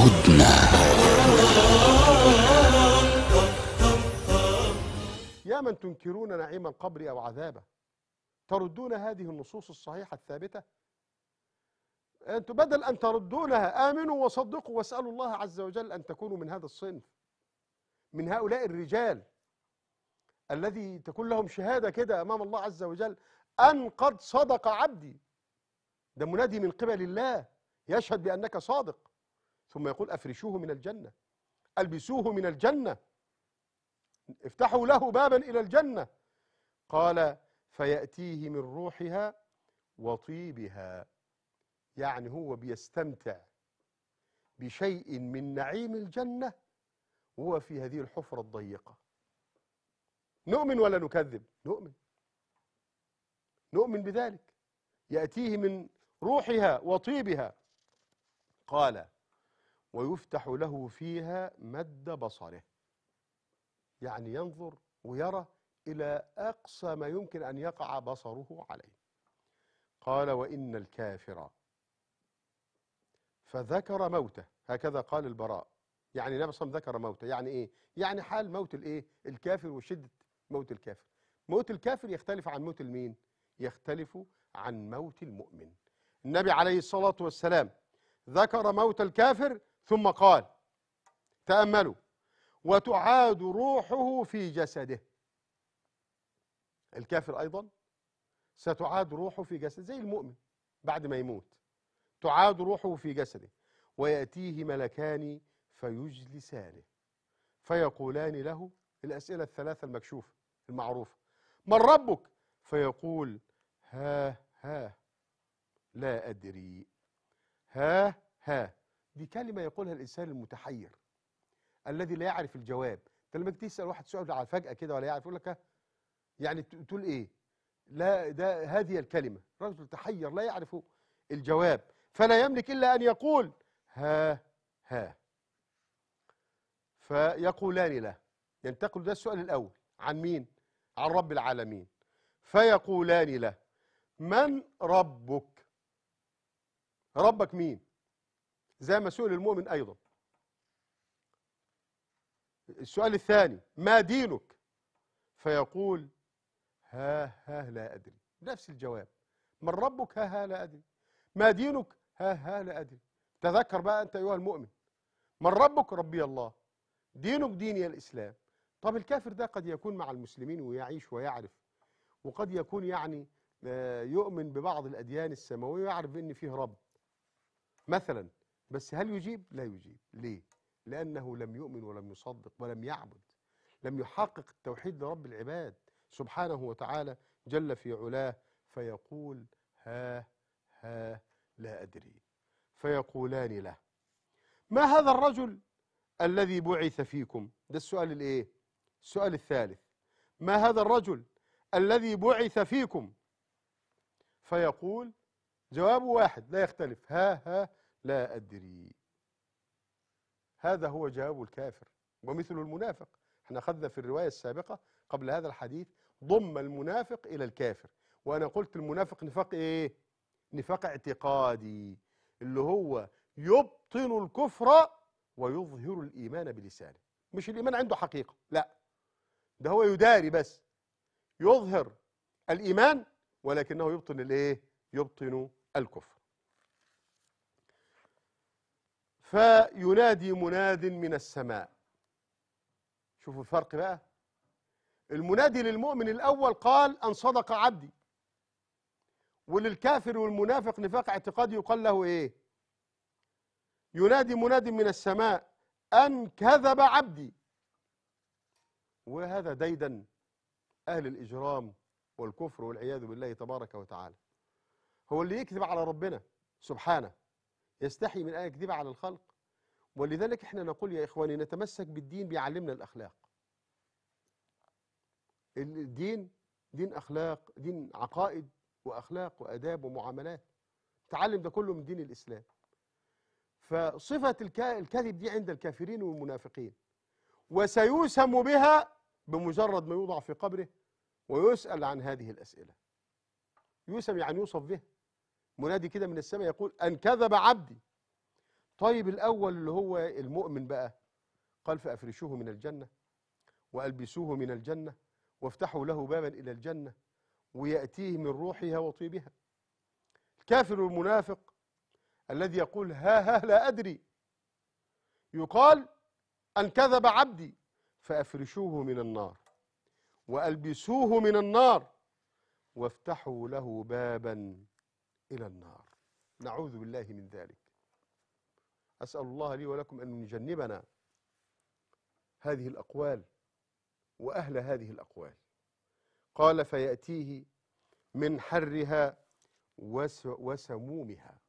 عدنا يا من تنكرون نعيم القبر أو عذابه تردون هذه النصوص الصحيحة الثابتة أنتم بدل أن تردونها آمنوا وصدقوا واسألوا الله عز وجل أن تكونوا من هذا الصنف من هؤلاء الرجال الذي تكون لهم شهادة كده أمام الله عز وجل أن قد صدق عبدي ده منادي من قبل الله يشهد بأنك صادق ثم يقول أفرشوه من الجنة ألبسوه من الجنة افتحوا له بابا إلى الجنة قال فيأتيه من روحها وطيبها يعني هو بيستمتع بشيء من نعيم الجنة وهو في هذه الحفرة الضيقة نؤمن ولا نكذب نؤمن نؤمن بذلك يأتيه من روحها وطيبها قال ويفتح له فيها مد بصره يعني ينظر ويرى إلى أقصى ما يمكن أن يقع بصره عليه قال وإن الكافر فذكر موته هكذا قال البراء يعني النبي صلى ذكر موته يعني إيه؟ يعني حال موت الإيه؟ الكافر وشدة موت الكافر موت الكافر يختلف عن موت المين؟ يختلف عن موت المؤمن النبي عليه الصلاة والسلام ذكر موت الكافر ثم قال تأملوا وتعاد روحه في جسده الكافر أيضا ستعاد روحه في جسده زي المؤمن بعد ما يموت تعاد روحه في جسده ويأتيه ملكان فيجلسانه فيقولان له الأسئلة الثلاثة المكشوفة المعروفة من ربك فيقول ها ها لا أدري ها ها دي كلمة يقولها الإنسان المتحير الذي لا يعرف الجواب أنت لما تسأل واحد سؤال على فجأة كده ولا يعرف يقول لك يعني تقول إيه؟ لا ده هذه الكلمة رجل تحير لا يعرف الجواب فلا يملك إلا أن يقول ها ها فيقولان له ينتقل يعني ده السؤال الأول عن مين؟ عن رب العالمين فيقولان له من ربك؟ ربك مين؟ زي ما سئل المؤمن أيضا السؤال الثاني ما دينك فيقول ها ها لا أدري نفس الجواب من ربك ها ها لا أدري ما دينك ها ها لا أدري تذكر بقى أنت أيها المؤمن من ربك ربي الله دينك ديني الإسلام طب الكافر ده قد يكون مع المسلمين ويعيش ويعرف وقد يكون يعني آه، يؤمن ببعض الأديان السماوية ويعرف أن فيه رب مثلا بس هل يجيب؟ لا يجيب ليه؟ لأنه لم يؤمن ولم يصدق ولم يعبد لم يحقق التوحيد لرب العباد سبحانه وتعالى جل في علاه فيقول ها ها لا أدري فيقولان له ما هذا الرجل الذي بعث فيكم ده السؤال الايه السؤال الثالث ما هذا الرجل الذي بعث فيكم فيقول جوابه واحد لا يختلف ها ها لا أدري هذا هو جواب الكافر ومثل المنافق احنا أخذنا في الرواية السابقة قبل هذا الحديث ضم المنافق إلى الكافر وأنا قلت المنافق نفاق إيه نفاق اعتقادي اللي هو يبطن الكفر ويظهر الإيمان بلسانه مش الإيمان عنده حقيقة لا ده هو يداري بس يظهر الإيمان ولكنه يبطن الإيه يبطن الكفر فينادي مناد من السماء شوفوا الفرق بقى المنادي للمؤمن الأول قال أن صدق عبدي وللكافر والمنافق نفاق اعتقادي يقال له إيه ينادي مناد من السماء أن كذب عبدي وهذا ديدا أهل الإجرام والكفر والعياذ بالله تبارك وتعالى هو اللي يكذب على ربنا سبحانه يستحي من أن يكذب على الخلق ولذلك احنا نقول يا إخواني نتمسك بالدين بيعلمنا الأخلاق الدين دين أخلاق دين عقائد وأخلاق وأداب ومعاملات تعلم ده كله من دين الإسلام فصفة الكذب دي عند الكافرين والمنافقين وسيوسم بها بمجرد ما يوضع في قبره ويسأل عن هذه الأسئلة يوسم يعني يوصف به منادي كده من السماء يقول أن كذب عبدي طيب الأول اللي هو المؤمن بقى قال فأفرشوه من الجنة وألبسوه من الجنة وافتحوا له بابا إلى الجنة ويأتيه من روحها وطيبها الكافر المنافق الذي يقول ها ها لا أدري يقال أن كذب عبدي فأفرشوه من النار وألبسوه من النار وافتحوا له بابا إلى النار نعوذ بالله من ذلك أسأل الله لي ولكم أن يجنبنا هذه الأقوال وأهل هذه الأقوال قال فيأتيه من حرها وسمومها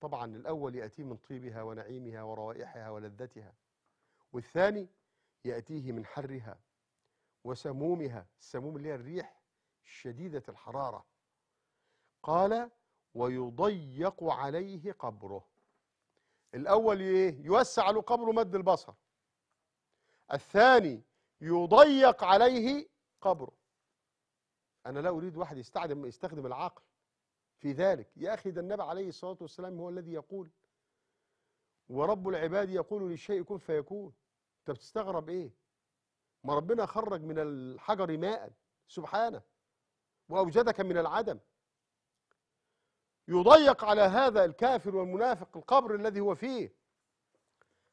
طبعا الأول يأتيه من طيبها ونعيمها وروائحها ولذتها والثاني يأتيه من حرها وسمومها السموم اللي هي الريح شديدة الحرارة قال ويضيق عليه قبره الأول إيه؟ يوسع له قبره مد البصر الثاني يضيق عليه قبره أنا لا أريد واحد يستخدم, يستخدم العقل في ذلك يا أخي ده النبي عليه الصلاة والسلام هو الذي يقول ورب العباد يقول للشيء كن فيكون أنت بتستغرب إيه ما ربنا خرج من الحجر ماء سبحانه وأوجدك من العدم يضيق على هذا الكافر والمنافق القبر الذي هو فيه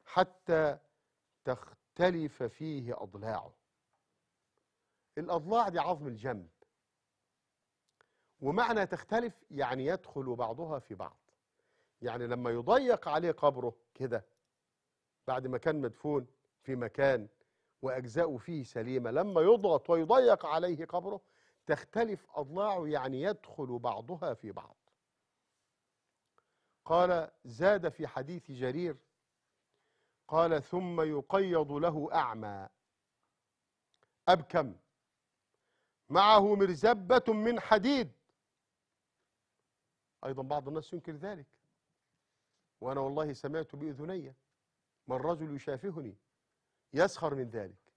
حتى تختلف فيه أضلاعه الأضلاع دي عظم الجنب ومعنى تختلف يعني يدخل بعضها في بعض يعني لما يضيق عليه قبره كده بعد ما كان مدفون في مكان واجزاء فيه سليمة لما يضغط ويضيق عليه قبره تختلف أضلاعه يعني يدخل بعضها في بعض قال زاد في حديث جرير قال ثم يقيض له أعمى أبكم معه مرزبة من حديد أيضا بعض الناس ينكر ذلك وأنا والله سمعت بأذني من رجل يشافهني يسخر من ذلك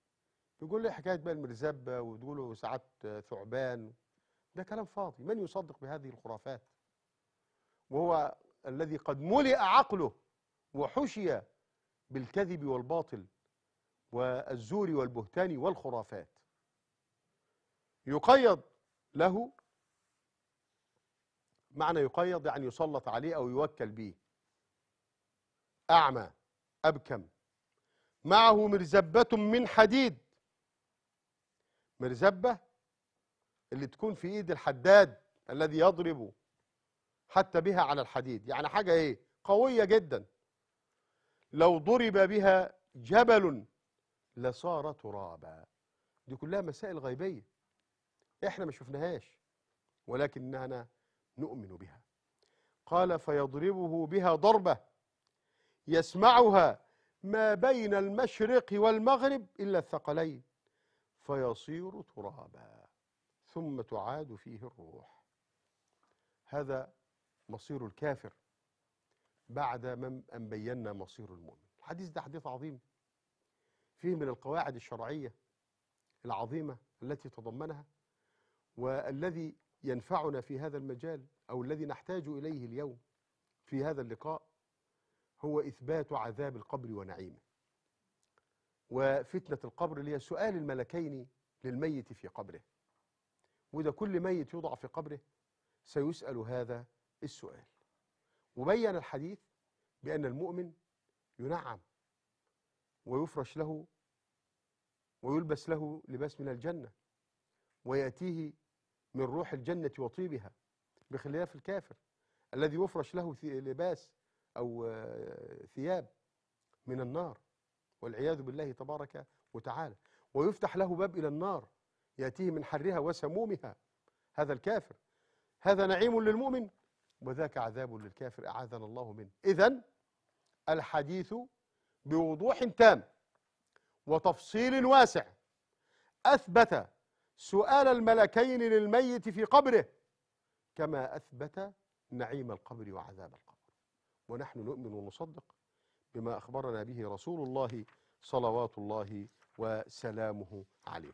يقول لي حكاية بقى المرزبة وتقول له ساعات ثعبان ده كلام فاضي من يصدق بهذه الخرافات وهو الذي قد ملئ عقله وحشي بالكذب والباطل والزور والبهتان والخرافات يقيد له معنى يقيد يعني يسلط عليه أو يوكل به أعمى أبكم معه مرزبة من حديد مرزبة اللي تكون في إيد الحداد الذي يضرب حتى بها على الحديد يعني حاجة إيه قوية جدا لو ضرب بها جبل لصار ترابا دي كلها مسائل غيبية إحنا ما شفناهاش ولكننا نؤمن بها قال فيضربه بها ضربة يسمعها ما بين المشرق والمغرب إلا الثقلين فيصير ترابا ثم تعاد فيه الروح هذا مصير الكافر بعد أن بينا مصير المؤمن الحديث ده حديث عظيم فيه من القواعد الشرعية العظيمة التي تضمنها والذي ينفعنا في هذا المجال أو الذي نحتاج إليه اليوم في هذا اللقاء هو إثبات عذاب القبر ونعيمه وفتنة القبر اللي هي سؤال الملكين للميت في قبره وده كل ميت يوضع في قبره سيسأل هذا السؤال وبين الحديث بأن المؤمن ينعم ويفرش له ويلبس له لباس من الجنة ويأتيه من روح الجنة وطيبها بخلاف الكافر الذي يفرش له لباس أو آه، ثياب من النار والعياذ بالله تبارك وتعالى ويفتح له باب إلى النار يأتيه من حرها وسمومها هذا الكافر هذا نعيم للمؤمن وذاك عذاب للكافر أعاذنا الله منه إذا الحديث بوضوح تام وتفصيل واسع أثبت سؤال الملكين للميت في قبره كما أثبت نعيم القبر وعذاب القبر ونحن نؤمن ونصدق بما أخبرنا به رسول الله صلوات الله وسلامه عليه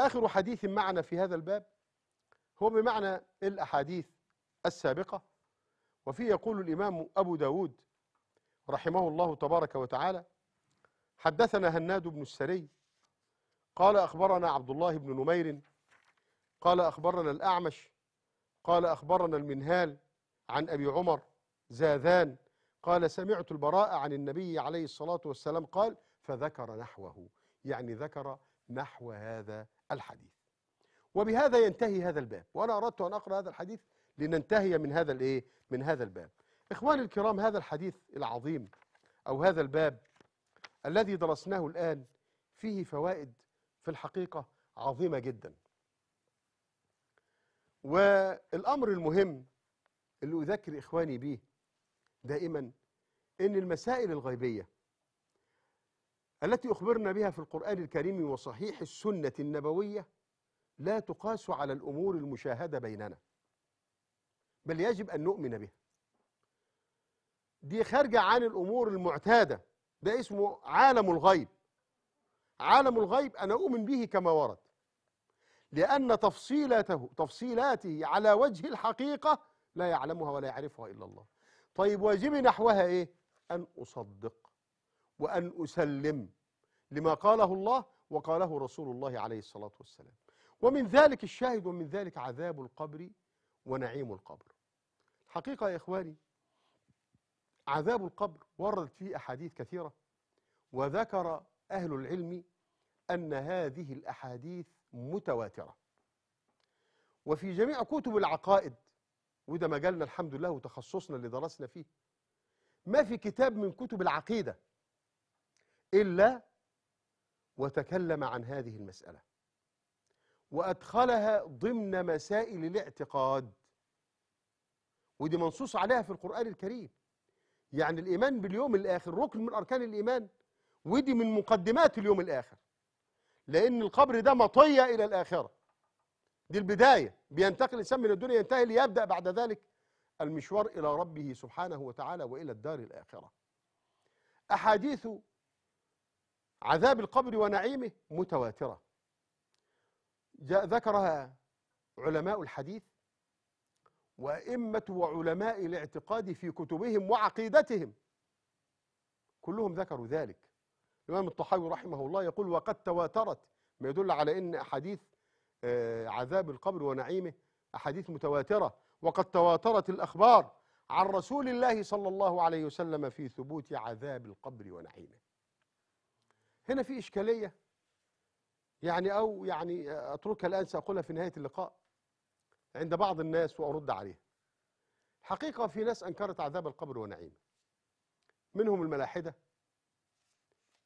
آخر حديث معنا في هذا الباب هو بمعنى الأحاديث السابقة وفي يقول الإمام أبو داود رحمه الله تبارك وتعالى حدثنا هناد بن السري قال أخبرنا عبد الله بن نمير قال أخبرنا الأعمش قال أخبرنا المنهال عن أبي عمر زاذان قال سمعت البراء عن النبي عليه الصلاة والسلام قال فذكر نحوه يعني ذكر نحو هذا الحديث وبهذا ينتهي هذا الباب وأنا أردت أن أقرأ هذا الحديث لننتهي من هذا الايه من هذا الباب اخواني الكرام هذا الحديث العظيم او هذا الباب الذي درسناه الان فيه فوائد في الحقيقه عظيمه جدا والامر المهم اللي اذكر اخواني به دائما ان المسائل الغيبيه التي اخبرنا بها في القران الكريم وصحيح السنه النبويه لا تقاس على الامور المشاهده بيننا بل يجب أن نؤمن بها دي خارجة عن الأمور المعتادة ده اسمه عالم الغيب عالم الغيب أنا أؤمن به كما ورد لأن تفصيلاته تفصيلاته على وجه الحقيقة لا يعلمها ولا يعرفها إلا الله طيب واجبي نحوها إيه أن أصدق وأن أسلم لما قاله الله وقاله رسول الله عليه الصلاة والسلام ومن ذلك الشاهد ومن ذلك عذاب القبر ونعيم القبر حقيقة يا إخواني عذاب القبر وردت فيه أحاديث كثيرة وذكر أهل العلم أن هذه الأحاديث متواترة وفي جميع كتب العقائد وده مجالنا الحمد لله وتخصصنا اللي درسنا فيه ما في كتاب من كتب العقيدة إلا وتكلم عن هذه المسألة وأدخلها ضمن مسائل الاعتقاد ودي منصوص عليها في القرآن الكريم يعني الإيمان باليوم الآخر ركن من أركان الإيمان ودي من مقدمات اليوم الآخر لأن القبر ده مطية إلى الآخرة دي البداية بينتقل الإنسان من الدنيا ينتهي ليبدأ بعد ذلك المشوار إلى ربه سبحانه وتعالى وإلى الدار الآخرة أحاديث عذاب القبر ونعيمه متواترة ذكرها علماء الحديث وأئمة وعلماء الاعتقاد في كتبهم وعقيدتهم كلهم ذكروا ذلك الإمام الطحاوي رحمه الله يقول وقد تواترت ما يدل على أن أحاديث آه، عذاب القبر ونعيمه أحاديث متواترة وقد تواترت الأخبار عن رسول الله صلى الله عليه وسلم في ثبوت عذاب القبر ونعيمه هنا في إشكالية يعني أو يعني أتركها الآن سأقولها في نهاية اللقاء عند بعض الناس وأرد عليه حقيقة في ناس أنكرت عذاب القبر ونعيمه منهم الملاحدة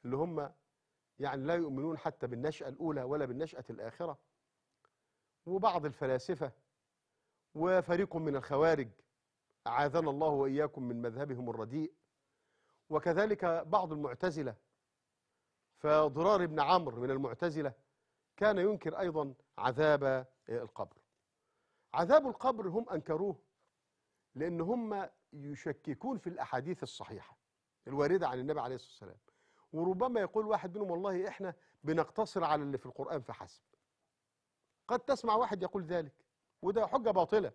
اللي هم يعني لا يؤمنون حتى بالنشأة الأولى ولا بالنشأة الآخرة وبعض الفلاسفة وفريق من الخوارج أعاذنا الله وإياكم من مذهبهم الرديء وكذلك بعض المعتزلة فضرار بن عمرو من المعتزلة كان ينكر أيضا عذاب القبر عذاب القبر هم أنكروه لأن هم يشككون في الأحاديث الصحيحة الواردة عن النبي عليه الصلاة والسلام وربما يقول واحد منهم والله إحنا بنقتصر على اللي في القرآن فحسب قد تسمع واحد يقول ذلك وده حجة باطلة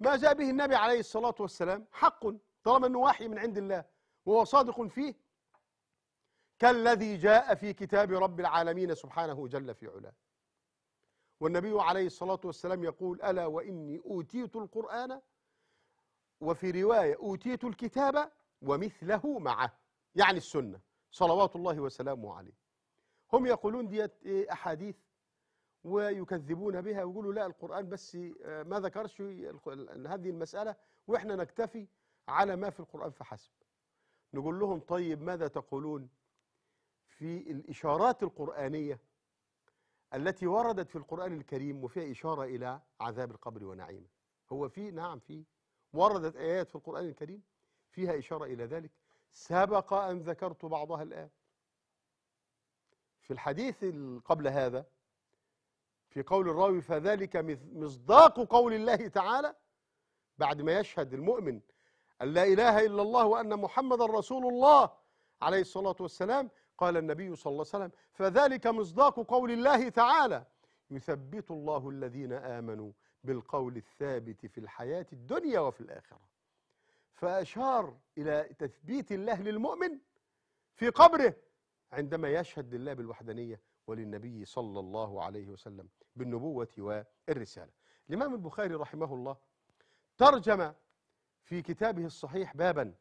ما جاء به النبي عليه الصلاة والسلام حق طالما أنه وحي من عند الله وهو صادق فيه كالذي جاء في كتاب رب العالمين سبحانه جل في علاه والنبي عليه الصلاة والسلام يقول ألا وإني أوتيت القرآن وفي رواية أوتيت الكتاب ومثله معه يعني السنة صلوات الله وسلامه عليه هم يقولون ديت أحاديث ويكذبون بها ويقولوا لا القرآن بس آه، ما ذكرش هذه المسألة وإحنا نكتفي على ما في القرآن فحسب نقول لهم طيب ماذا تقولون في الإشارات القرآنية التي وردت في القرآن الكريم وفيها إشارة إلى عذاب القبر ونعيمه هو في نعم في وردت آيات في القرآن الكريم فيها إشارة إلى ذلك سبق أن ذكرت بعضها الآن في الحديث قبل هذا في قول الراوي فذلك مصداق قول الله تعالى بعد ما يشهد المؤمن أن لا إله إلا الله وأن محمد رسول الله عليه الصلاة والسلام قال النبي صلى الله عليه وسلم فذلك مصداق قول الله تعالى يثبت الله الذين امنوا بالقول الثابت في الحياه الدنيا وفي الاخره فاشار الى تثبيت الله للمؤمن في قبره عندما يشهد لله بالوحدانيه وللنبي صلى الله عليه وسلم بالنبوه والرساله الامام البخاري رحمه الله ترجم في كتابه الصحيح بابا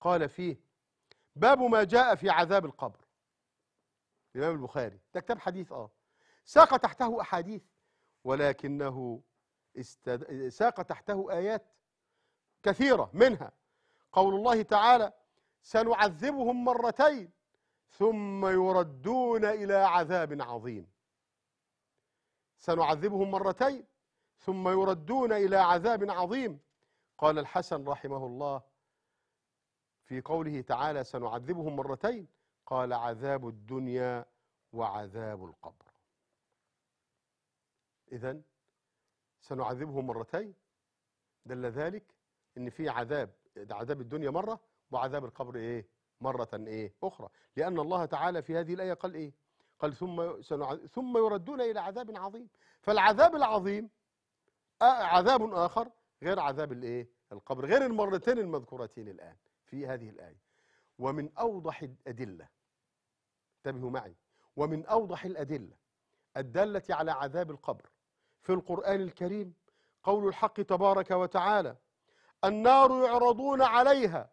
قال فيه باب ما جاء في عذاب القبر الإمام البخاري ده كتاب حديث آه ساق تحته أحاديث ولكنه استد... ساق تحته آيات كثيرة منها قول الله تعالى سنعذبهم مرتين ثم يردون إلى عذاب عظيم سنعذبهم مرتين ثم يردون إلى عذاب عظيم قال الحسن رحمه الله في قوله تعالى سنعذبهم مرتين قال عذاب الدنيا وعذاب القبر إذا سنعذبه مرتين دل ذلك ان في عذاب عذاب الدنيا مره وعذاب القبر ايه مره ايه اخرى لان الله تعالى في هذه الايه قال ايه قال ثم ثم يردون الى عذاب عظيم فالعذاب العظيم عذاب اخر غير عذاب الايه القبر غير المرتين المذكورتين الان في هذه الايه ومن اوضح الادله انتبهوا معي ومن أوضح الأدلة الدالة على عذاب القبر في القرآن الكريم قول الحق تبارك وتعالى النار يعرضون عليها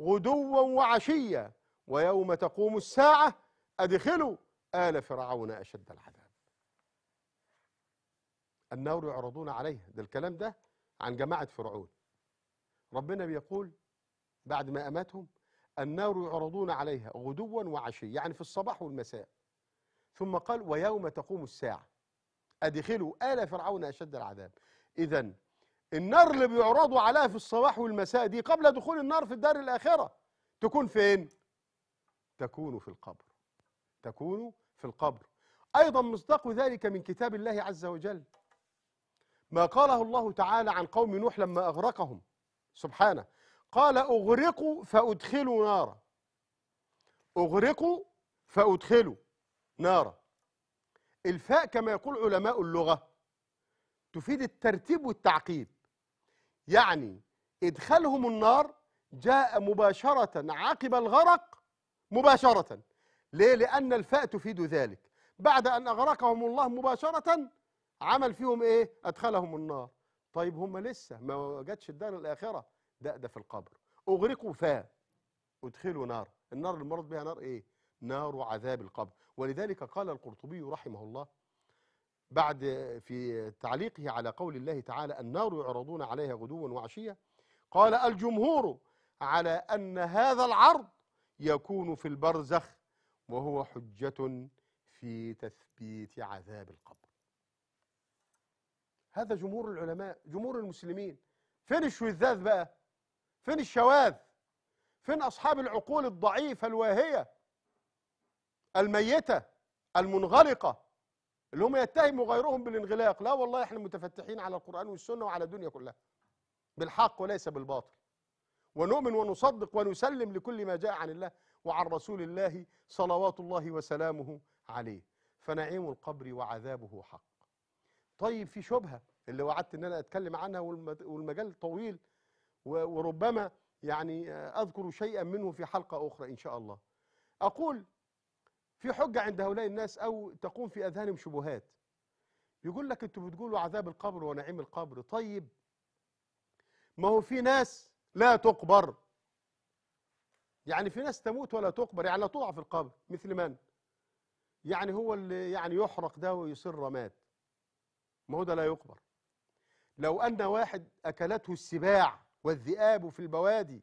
غدوا وعشيا ويوم تقوم الساعة أدخلوا آل فرعون أشد العذاب النار يعرضون عليها ده الكلام ده عن جماعة فرعون ربنا بيقول بعد ما أماتهم النار يعرضون عليها غدوا وعشي يعني في الصباح والمساء ثم قال ويوم تقوم الساعة أدخلوا آل فرعون أشد العذاب إذا النار اللي بيعرضوا عليها في الصباح والمساء دي قبل دخول النار في الدار الآخرة تكون فين؟ تكون في القبر تكون في القبر أيضا مصداق ذلك من كتاب الله عز وجل ما قاله الله تعالى عن قوم نوح لما أغرقهم سبحانه قال أغرقوا فأدخلوا نارا أغرقوا فأدخلوا نارا الفاء كما يقول علماء اللغة تفيد الترتيب والتعقيب يعني إدخالهم النار جاء مباشرة عقب الغرق مباشرة ليه؟ لأن الفاء تفيد ذلك بعد أن أغرقهم الله مباشرة عمل فيهم إيه؟ أدخلهم النار طيب هم لسه ما جاتش الدار الآخرة ده في القبر أغرقوا فا أدخلوا نار النار المرض بها نار إيه؟ نار عذاب القبر ولذلك قال القرطبي رحمه الله بعد في تعليقه على قول الله تعالى النار يعرضون عليها غدوا وعشية قال الجمهور على أن هذا العرض يكون في البرزخ وهو حجة في تثبيت عذاب القبر هذا جمهور العلماء جمهور المسلمين فين الشذاذ بقى فين الشواذ فين اصحاب العقول الضعيفه الواهيه الميته المنغلقه اللي هم يتهموا غيرهم بالانغلاق لا والله احنا متفتحين على القران والسنه وعلى الدنيا كلها بالحق وليس بالباطل ونؤمن ونصدق ونسلم لكل ما جاء عن الله وعن رسول الله صلوات الله وسلامه عليه فنعيم القبر وعذابه حق طيب في شبهه اللي وعدت ان انا اتكلم عنها والمجال طويل وربما يعني أذكر شيئا منه في حلقة أخرى إن شاء الله أقول في حجة عند هؤلاء الناس أو تقوم في أذهانهم شبهات يقول لك أنتوا بتقولوا عذاب القبر ونعيم القبر طيب ما هو في ناس لا تقبر يعني في ناس تموت ولا تقبر يعني لا توضع في القبر مثل من يعني هو اللي يعني يحرق ده ويصير رماد ما هو ده لا يقبر لو أن واحد أكلته السباع والذئاب في البوادي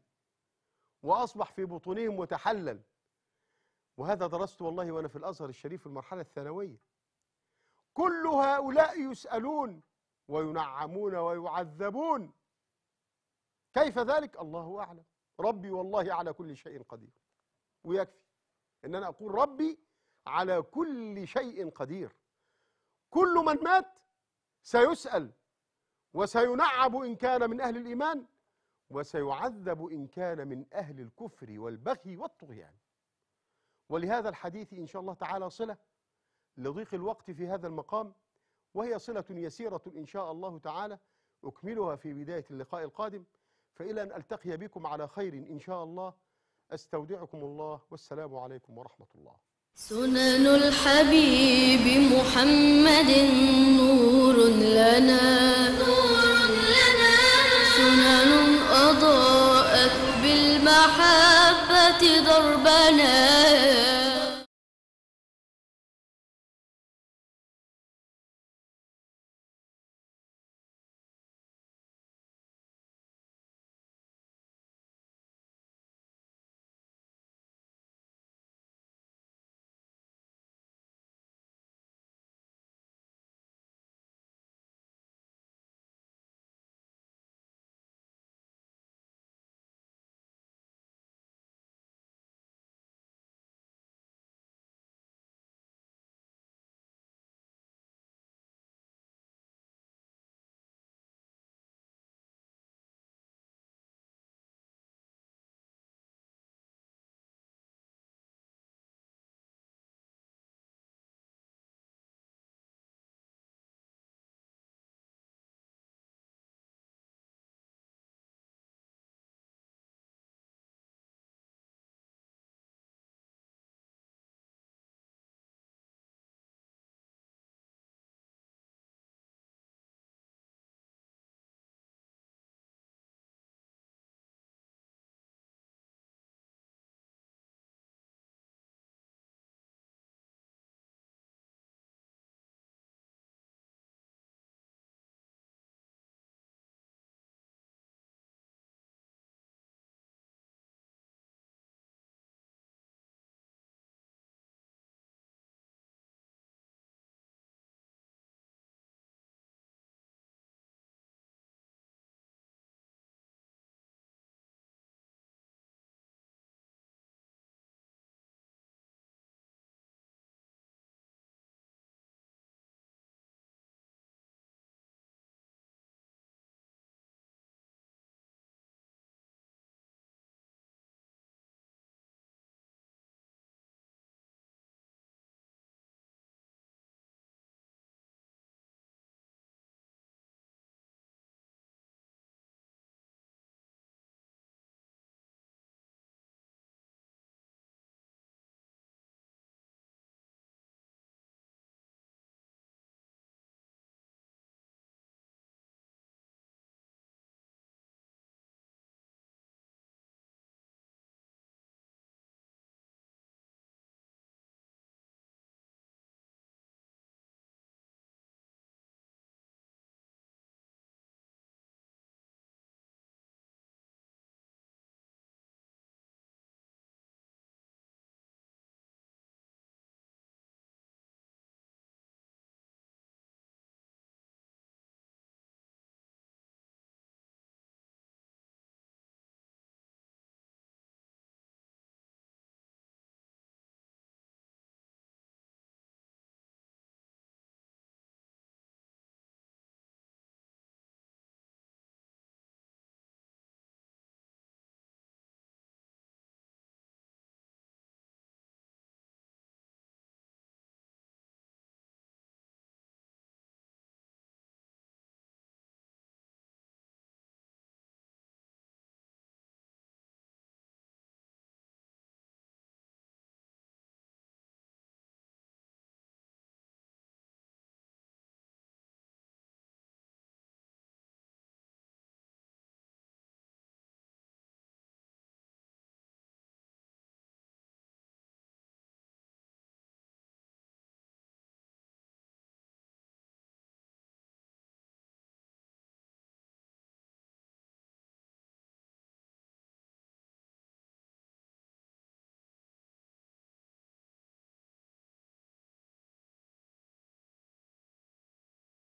وأصبح في بطونهم وتحلل وهذا درست والله وأنا في الأزهر الشريف المرحلة الثانوية كل هؤلاء يسألون وينعمون ويعذبون كيف ذلك الله أعلم ربي والله على كل شيء قدير ويكفي إن أنا أقول ربي على كل شيء قدير كل من مات سيسأل وسينعم إن كان من أهل الإيمان وسيعذب إن كان من أهل الكفر والبغي والطغيان ولهذا الحديث إن شاء الله تعالى صلة لضيق الوقت في هذا المقام وهي صلة يسيرة إن شاء الله تعالى أكملها في بداية اللقاء القادم فإلى أن ألتقي بكم على خير إن شاء الله أستودعكم الله والسلام عليكم ورحمة الله سنن الحبيب محمد نور لنا نور لنا سنن ضاءت بالمحبة ضربنا